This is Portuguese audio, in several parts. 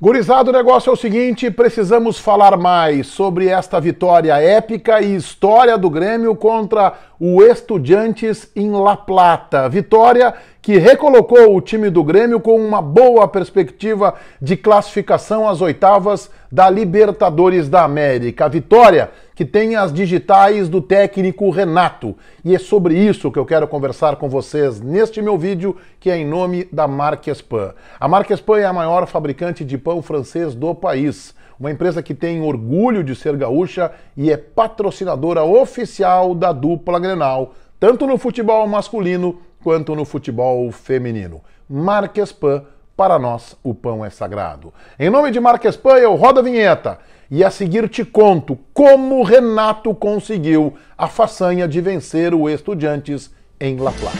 Gurizado, o negócio é o seguinte: precisamos falar mais sobre esta vitória épica e história do Grêmio contra o Estudiantes em La Plata. Vitória que recolocou o time do Grêmio com uma boa perspectiva de classificação às oitavas da Libertadores da América. A vitória que tem as digitais do técnico Renato. E é sobre isso que eu quero conversar com vocês neste meu vídeo, que é em nome da Marquespan. A Marquespan é a maior fabricante de pão francês do país uma empresa que tem orgulho de ser gaúcha e é patrocinadora oficial da dupla Grenal, tanto no futebol masculino quanto no futebol feminino. Marques Pan para nós o pão é sagrado. Em nome de Marques Pan eu rodo a vinheta e a seguir te conto como Renato conseguiu a façanha de vencer o Estudiantes em La Plata.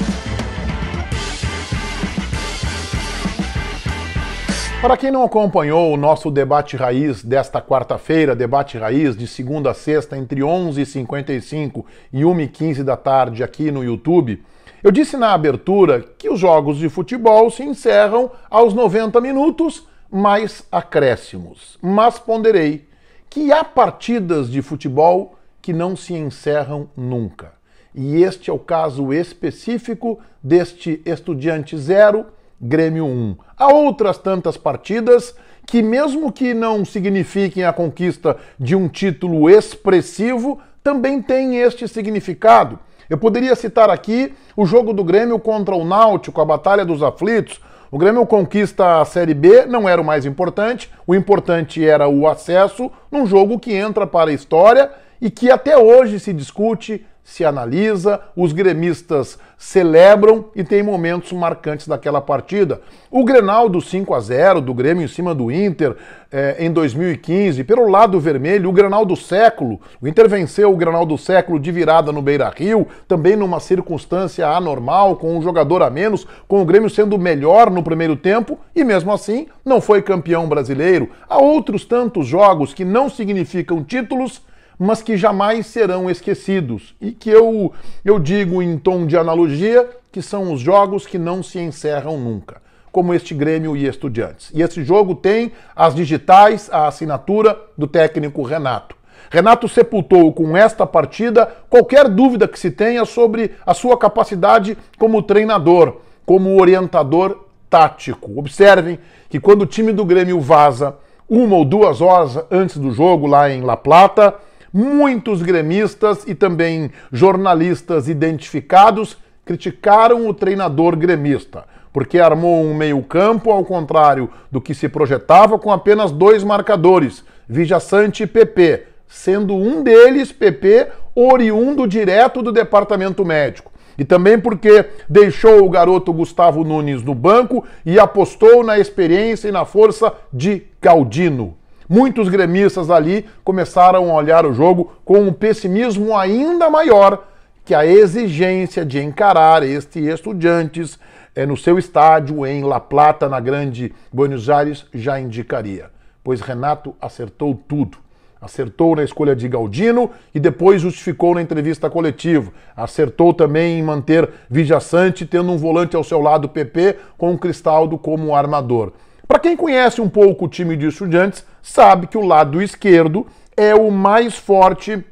Para quem não acompanhou o nosso debate raiz desta quarta-feira, debate raiz de segunda a sexta entre 11h55 e 1h15 da tarde aqui no YouTube, eu disse na abertura que os jogos de futebol se encerram aos 90 minutos mais acréscimos, mas ponderei que há partidas de futebol que não se encerram nunca. E este é o caso específico deste Estudiante 0, Grêmio 1. Há outras tantas partidas que, mesmo que não signifiquem a conquista de um título expressivo, também têm este significado eu poderia citar aqui o jogo do Grêmio contra o Náutico, a Batalha dos Aflitos. O Grêmio conquista a Série B, não era o mais importante, o importante era o acesso, num jogo que entra para a história e que até hoje se discute se analisa, os gremistas celebram e tem momentos marcantes daquela partida. O Grenal do 5 a 0 do Grêmio em cima do Inter eh, em 2015, pelo lado vermelho, o Grenal do século. O Inter venceu o Grenal do século de virada no Beira-Rio, também numa circunstância anormal, com um jogador a menos, com o Grêmio sendo melhor no primeiro tempo e mesmo assim não foi campeão brasileiro. Há outros tantos jogos que não significam títulos mas que jamais serão esquecidos e que eu, eu digo em tom de analogia que são os jogos que não se encerram nunca, como este Grêmio e Estudiantes. E esse jogo tem as digitais, a assinatura do técnico Renato. Renato sepultou com esta partida qualquer dúvida que se tenha sobre a sua capacidade como treinador, como orientador tático. Observem que quando o time do Grêmio vaza uma ou duas horas antes do jogo lá em La Plata, Muitos gremistas e também jornalistas identificados criticaram o treinador gremista, porque armou um meio-campo ao contrário do que se projetava com apenas dois marcadores, Vija Sante e PP, sendo um deles, PP, oriundo direto do departamento médico. E também porque deixou o garoto Gustavo Nunes no banco e apostou na experiência e na força de Caldino. Muitos gremistas ali começaram a olhar o jogo com um pessimismo ainda maior que a exigência de encarar este Estudiantes é, no seu estádio em La Plata, na Grande Buenos Aires, já indicaria. Pois Renato acertou tudo. Acertou na escolha de Galdino e depois justificou na entrevista coletiva. Acertou também em manter Vijaçante, tendo um volante ao seu lado PP, com o Cristaldo como armador. Para quem conhece um pouco o time de estudantes, sabe que o lado esquerdo é o mais forte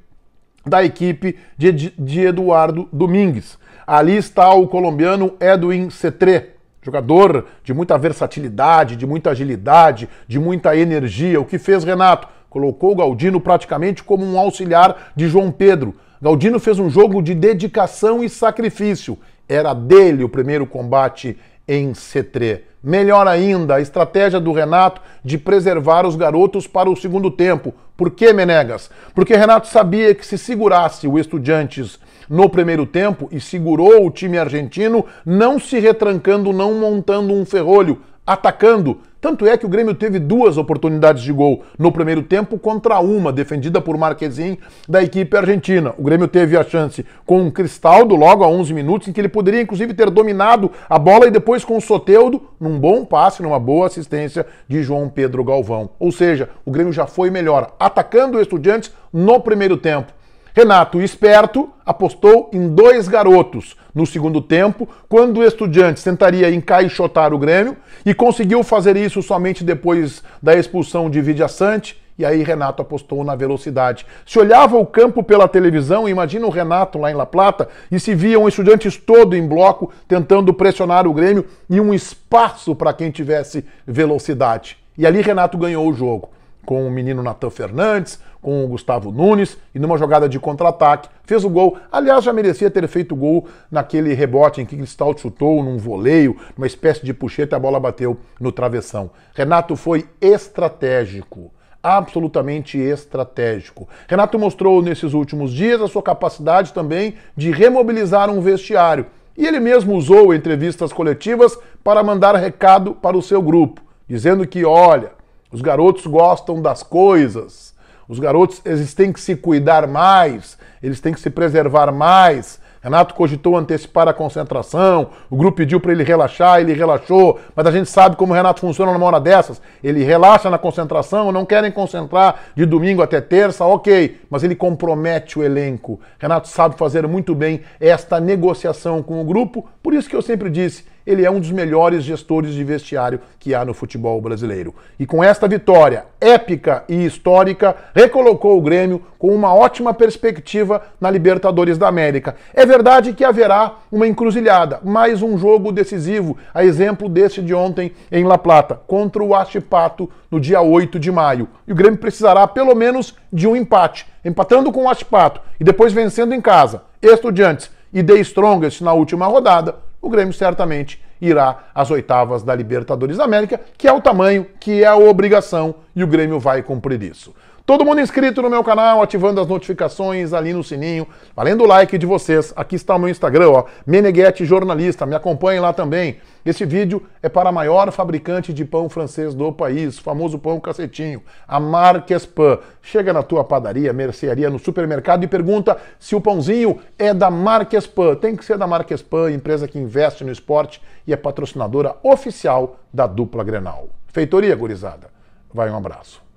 da equipe de, de Eduardo Domingues. Ali está o colombiano Edwin Cetré, jogador de muita versatilidade, de muita agilidade, de muita energia. O que fez Renato? Colocou o Galdino praticamente como um auxiliar de João Pedro. Galdino fez um jogo de dedicação e sacrifício. Era dele o primeiro combate em C3. Melhor ainda, a estratégia do Renato de preservar os garotos para o segundo tempo. Por que, Menegas? Porque Renato sabia que se segurasse o Estudiantes no primeiro tempo e segurou o time argentino, não se retrancando, não montando um ferrolho, atacando, tanto é que o Grêmio teve duas oportunidades de gol no primeiro tempo contra uma defendida por Marquezin da equipe argentina. O Grêmio teve a chance com o Cristaldo logo a 11 minutos em que ele poderia inclusive ter dominado a bola e depois com o Soteudo num bom passe, numa boa assistência de João Pedro Galvão. Ou seja, o Grêmio já foi melhor atacando o Estudiantes no primeiro tempo Renato, esperto, apostou em dois garotos no segundo tempo, quando o Estudiantes tentaria encaixotar o Grêmio e conseguiu fazer isso somente depois da expulsão de Vidia Sante. E aí Renato apostou na velocidade. Se olhava o campo pela televisão, imagina o Renato lá em La Plata, e se viam um estudantes todo em bloco tentando pressionar o Grêmio e um espaço para quem tivesse velocidade. E ali Renato ganhou o jogo com o menino Natan Fernandes, com o Gustavo Nunes, e numa jogada de contra-ataque, fez o gol. Aliás, já merecia ter feito o gol naquele rebote em que Cristal chutou num voleio, numa espécie de puxeta, a bola bateu no travessão. Renato foi estratégico absolutamente estratégico. Renato mostrou nesses últimos dias a sua capacidade também de remobilizar um vestiário. E ele mesmo usou entrevistas coletivas para mandar recado para o seu grupo, dizendo que, olha, os garotos gostam das coisas. Os garotos, eles têm que se cuidar mais, eles têm que se preservar mais. Renato cogitou antecipar a concentração, o grupo pediu para ele relaxar, ele relaxou, mas a gente sabe como o Renato funciona numa hora dessas. Ele relaxa na concentração, não querem concentrar de domingo até terça, ok, mas ele compromete o elenco. Renato sabe fazer muito bem esta negociação com o grupo, por isso que eu sempre disse ele é um dos melhores gestores de vestiário que há no futebol brasileiro. E com esta vitória épica e histórica, recolocou o Grêmio com uma ótima perspectiva na Libertadores da América. É verdade que haverá uma encruzilhada, mais um jogo decisivo, a exemplo deste de ontem em La Plata, contra o Achipato no dia 8 de maio. E o Grêmio precisará pelo menos de um empate, empatando com o Achipato e depois vencendo em casa, Estudiantes e The Strongest na última rodada o Grêmio certamente irá às oitavas da Libertadores da América, que é o tamanho, que é a obrigação, e o Grêmio vai cumprir isso. Todo mundo inscrito no meu canal, ativando as notificações ali no sininho, valendo o like de vocês. Aqui está o meu Instagram, ó, Meneghete Jornalista, me acompanhe lá também. Esse vídeo é para a maior fabricante de pão francês do país, o famoso pão cacetinho, a Marques Pan. Chega na tua padaria, mercearia, no supermercado e pergunta se o pãozinho é da Marques Pan. Tem que ser da Marques Pan, empresa que investe no esporte e é patrocinadora oficial da dupla Grenal. Feitoria, gurizada. Vai um abraço.